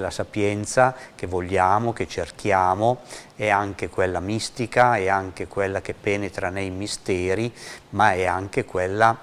la sapienza che vogliamo, che cerchiamo, è anche quella mistica, è anche quella che penetra nei misteri, ma è anche quella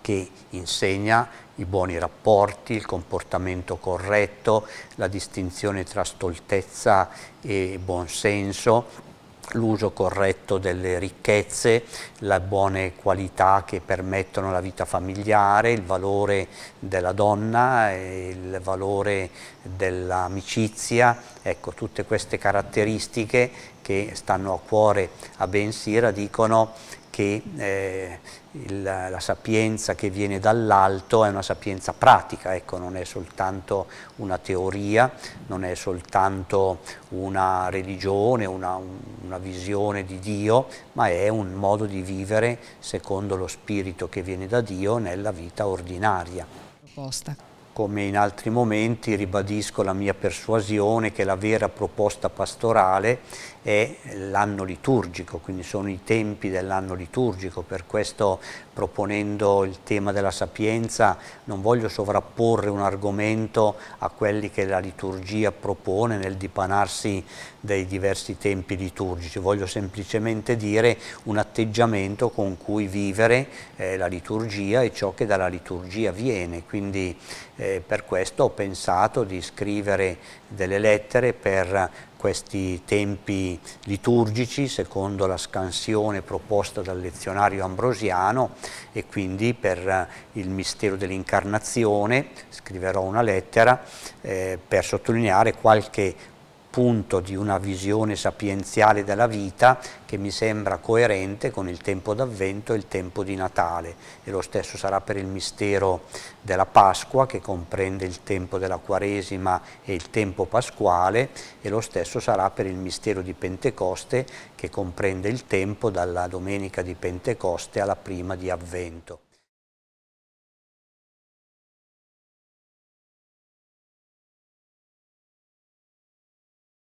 che insegna i buoni rapporti, il comportamento corretto, la distinzione tra stoltezza e buonsenso, l'uso corretto delle ricchezze, le buone qualità che permettono la vita familiare, il valore della donna, il valore dell'amicizia, ecco tutte queste caratteristiche che stanno a cuore a Ben Sira dicono che eh, il, la sapienza che viene dall'alto è una sapienza pratica, ecco, non è soltanto una teoria, non è soltanto una religione, una, una visione di Dio, ma è un modo di vivere secondo lo spirito che viene da Dio nella vita ordinaria. Come in altri momenti ribadisco la mia persuasione che la vera proposta pastorale è l'anno liturgico, quindi sono i tempi dell'anno liturgico, per questo proponendo il tema della sapienza non voglio sovrapporre un argomento a quelli che la liturgia propone nel dipanarsi dei diversi tempi liturgici, voglio semplicemente dire un atteggiamento con cui vivere eh, la liturgia e ciò che dalla liturgia viene, quindi eh, eh, per questo ho pensato di scrivere delle lettere per questi tempi liturgici secondo la scansione proposta dal lezionario ambrosiano e quindi per il mistero dell'incarnazione scriverò una lettera eh, per sottolineare qualche punto di una visione sapienziale della vita che mi sembra coerente con il tempo d'avvento e il tempo di Natale e lo stesso sarà per il mistero della Pasqua che comprende il tempo della Quaresima e il tempo pasquale e lo stesso sarà per il mistero di Pentecoste che comprende il tempo dalla domenica di Pentecoste alla prima di Avvento.